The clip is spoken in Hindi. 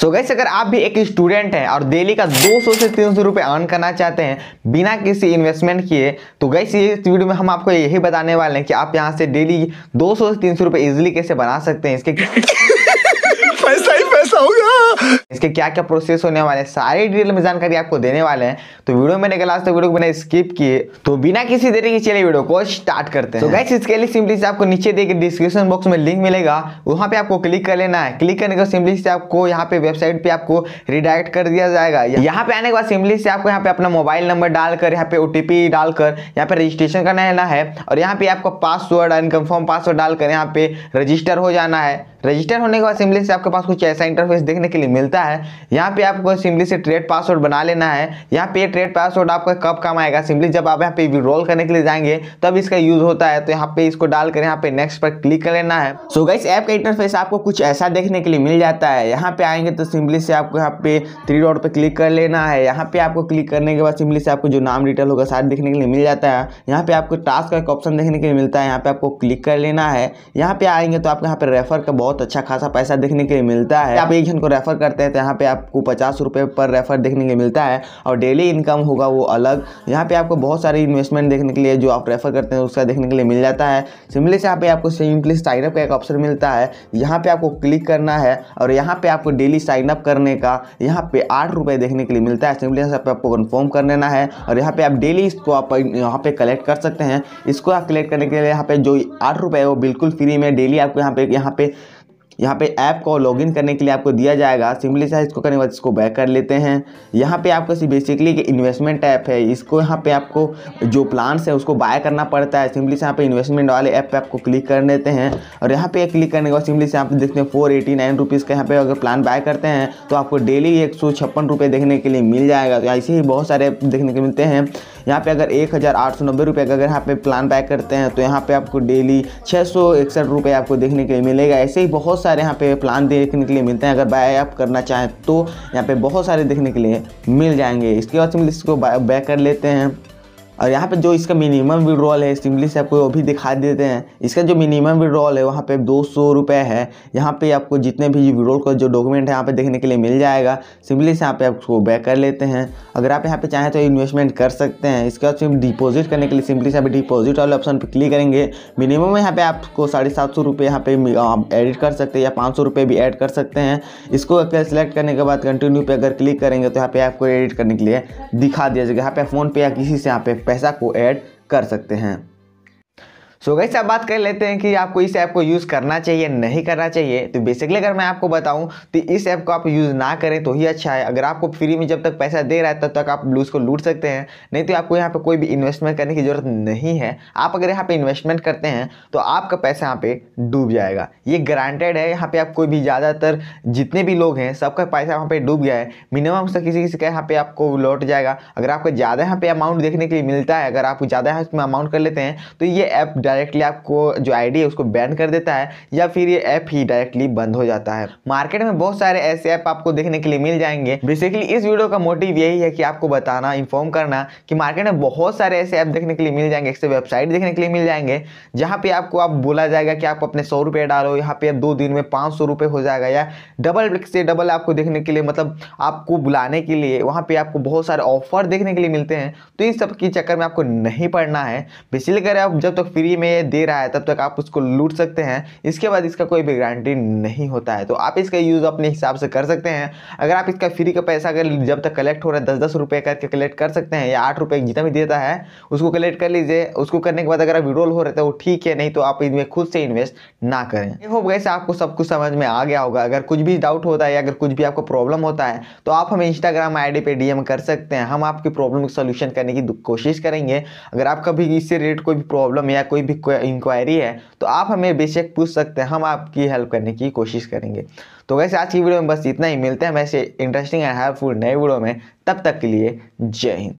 सो गैस अगर आप भी एक स्टूडेंट हैं और डेली का 200 से 300 रुपए अर्न करना चाहते हैं बिना किसी इन्वेस्टमेंट किए तो गैस ये वीडियो में हम आपको यही बताने वाले हैं कि आप यहाँ से डेली 200 से 300 रुपए इजिली कैसे बना सकते हैं इसके पैसा ही पैसा हो जाएगा इसके क्या क्या प्रोसेस होने वाले हैं सारी डिटेल में जानकारी आपको देने वाले हैं तो वीडियो मैंने निकला तो वीडियो को मैंने स्किप किए तो बिना किसी देरी के चले वीडियो को स्टार्ट करते हैं तो गैस इसके लिए सिंपली से आपको नीचे देखिए डिस्क्रिप्शन बॉक्स में लिंक मिलेगा वहाँ पे आपको क्लिक कर लेना है क्लिक करने के सिंपली से आपको यहाँ पे वेबसाइट पे आपको रिडायरेक्ट कर दिया जाएगा यहाँ पे आने के बाद सिंपली से आपको यहाँ पे अपना मोबाइल नंबर डालकर यहाँ पे ओटीपी डालकर यहाँ पे रजिस्ट्रेशन करना लेना है और यहाँ पे आपको पासवर्ड एंड अनकन्फर्म पासवर्ड डालकर यहाँ पे रजिस्टर हो जाना है रजिस्टर होने के बाद सिंपली से आपके पास कुछ ऐसा इंटरफेस देखने के लिए मिलता है यहाँ पे आपको सिंपली से ट्रेड पासवर्ड बना लेना है यहाँ पे ट्रेड पासवर्ड आपका कब काम आएगा सिंपली जब आप यहाँ पे विड्रॉल करने के लिए जाएंगे तब इसका यूज होता है तो यहाँ पे इसको डाल कर यहाँ पे नेक्स्ट पर क्लिक कर लेना है सो so गाइस ऐप का इंटरफेस आपको कुछ ऐसा देखने के लिए मिल जाता है यहाँ पे आएंगे तो सिंपली से आपको यहाँ पे थ्री डॉट पर क्लिक कर लेना है यहाँ पे आपको क्लिक करने के बाद सिंपली से आपको जो नाम डिटेल होगा सारे देखने के लिए मिल जाता है यहाँ पे आपको टास्क का ऑप्शन देखने के लिए मिलता है यहाँ पे आपको क्लिक कर लेना है यहाँ पे आएंगे तो आपको यहाँ पे रेफर का बहुत अच्छा खासा पैसा देखने के लिए मिलता है आप एक जन को रेफ़र करते हैं तो यहाँ पे आपको पचास रुपये पर रेफ़र देखने के मिलता है और डेली इनकम होगा वो अलग यहाँ पे आपको बहुत सारी इन्वेस्टमेंट देखने के लिए जो आप रेफ़र करते हैं उसका देखने के लिए मिल जाता है सिमिलर से यहाँ पे आपको सिंपली साइनअप का एक ऑप्शन मिलता है यहाँ पर आपको क्लिक करना है और यहाँ पर आपको डेली साइनअप करने का यहाँ पर आठ रुपये देखने के लिए मिलता है सिंपली यहाँ पर आपको कन्फर्म कर लेना है और यहाँ पर आप डेली इसको आप यहाँ पर कलेक्ट कर सकते हैं इसको आप कलेक्ट करने के लिए यहाँ पर जो आठ रुपये है वो बिल्कुल फ्री में डेली आपको यहाँ पे यहाँ पे यहाँ पे ऐप को लॉगिन करने के लिए आपको दिया जाएगा सिंपली सा इसको करने के बाद इसको बैक कर लेते हैं यहाँ पे आपको बेसिकली एक इन्वेस्टमेंट ऐप है इसको यहाँ पे आपको जो प्लान्स है उसको बाय करना पड़ता है सिंपली से यहाँ पे इन्वेस्टमेंट वाले ऐप पे आपको क्लिक कर लेते हैं और यहाँ पे क्लिक करने के बाद सिंपली से आप देखते हैं फोर एटी नाइन रुपीज़ का यहाँ पे अगर प्लान बाय करते हैं तो आपको डेली एक सौ छप्पन रुपये देखने के लिए मिल जाएगा तो ऐसे ही बहुत सारे ऐप देखने को मिलते हैं यहाँ पे अगर एक हज़ार आठ सौ नब्बे रुपये का अगर यहाँ पे प्लान बाय करते हैं तो यहाँ पे आपको डेली छः सौ इकसठ रुपये आपको देखने के लिए मिलेगा ऐसे ही बहुत सारे यहाँ पे प्लान देखने के लिए मिलते हैं अगर बाय आप करना चाहें तो यहाँ पे बहुत सारे देखने के लिए मिल जाएंगे इसके बाद हम इसको बाय कर लेते हैं और यहाँ पे जो इसका मिनिमम विड्रॉल है सिंपली से आपको वो भी दिखा देते हैं इसका जो मिनिमम विड्रॉल है वहाँ पे दो सौ रुपये है यहाँ पे आपको जितने भी विड्रॉल का जो डॉक्यूमेंट है यहाँ पे देखने के लिए मिल जाएगा सिंपली से यहाँ पे आपको बैक कर लेते हैं अगर आप यहाँ पे चाहें तो इन्वेस्टमेंट कर सकते हैं इसके बाद सिर्फ डिपोजिट करने के लिए सिंपली से आप डिपोजिट वाले ऑप्शन पर क्लिक करेंगे मिनिमम यहाँ पर आपको साढ़े सात सौ रुपये यहाँ पे एडिट कर सकते हैं या पाँच सौ रुपये भी एड कर सकते हैं इसको अगर सेलेक्ट करने के बाद कंटिन्यू पर अगर क्लिक करेंगे तो यहाँ पे आपको एडिट करने के लिए दिखा दिया जाएगा यहाँ पे फ़ोन पे या किसी से यहाँ पे पैसा को ऐड कर सकते हैं सो so गैस बात कर लेते हैं कि आपको इस ऐप को यूज़ करना चाहिए नहीं करना चाहिए तो बेसिकली अगर मैं आपको बताऊं तो इस ऐप को आप यूज़ ना करें तो ही अच्छा है अगर आपको फ्री में जब तक पैसा दे रहा है तब तक आप लूज को लूट सकते हैं नहीं तो आपको यहाँ पर कोई भी इन्वेस्टमेंट करने की ज़रूरत नहीं है आप अगर यहाँ पर इन्वेस्टमेंट करते हैं तो आपका पैसा यहाँ पर डूब जाएगा ये ग्रांटेड है यहाँ पर आप कोई भी ज़्यादातर जितने भी लोग हैं सबका पैसा वहाँ पर डूब गया है मिनिमम से किसी किसी का यहाँ पर आपको लौट जाएगा अगर आपको ज़्यादा यहाँ पर अमाउंट देखने के लिए मिलता है अगर आप ज़्यादा यहाँ अमाउंट कर लेते हैं तो ये ऐप डायरेक्टली आपको जो आईडी है उसको बैन कर देता है या फिर ये ऐप ही डायरेक्टली बंद हो जाता है मार्केट में बहुत सारे ऐसे ऐप आपको देखने के लिए मिल जाएंगे बेसिकली इस वीडियो का मोटिव यही है कि आपको बताना इन्फॉर्म करना कि मार्केट में बहुत सारे ऐसे ऐप देखने के लिए मिल जाएंगे ऐसे वेबसाइट देखने के लिए मिल जाएंगे जहाँ पे आपको आप बोला जाएगा कि आप अपने सौ रुपये डालो यहाँ पे दो दिन में पाँच सौ रुपये हो जाएगा या डबल से डबल आपको देखने के लिए मतलब आपको बुलाने के लिए वहाँ पे आपको बहुत सारे ऑफर देखने के लिए मिलते हैं तो इन सब के चक्कर में आपको नहीं पड़ना है बेसिकली अगर आप जब तक फ्री में में ये दे रहा है तब तक आप उसको लूट सकते हैं इसके बाद इसका कोई भी गारंटी नहीं होता है तो आप इसका यूज़ अपने हिसाब से कर सकते हैं अगर आप इसका फ्री का पैसा अगर जब तक कलेक्ट हो रहा है दस दस रुपये करके कलेक्ट कर सकते हैं या आठ रुपये जितना भी देता है उसको कलेक्ट कर लीजिए उसको करने के बाद अगर आप विड्रोल हो रहे तो वो ठीक है नहीं तो आप इनमें खुद से इन्वेस्ट ना करें हो गए गैसे आपको सब कुछ समझ में आ गया होगा अगर कुछ भी डाउट होता है या अगर कुछ भी आपको प्रॉब्लम होता है तो आप हमें इंस्टाग्राम आईडी डी डीएम कर सकते हैं हम आपकी प्रॉब्लम का सोल्यूशन करने की कोशिश करेंगे अगर आपका भी इससे रिलेटेड कोई भी प्रॉब्लम या कोई भी इंक्वायरी है तो आप हमें बेशक पूछ सकते हैं हम आपकी हेल्प करने की कोशिश करेंगे तो वैसे आज की वीडियो में बस इतना ही मिलते हैं वैसे इंटरेस्टिंग एंड हेल्पफुल नए वीडियो में तब तक के लिए जय हिंद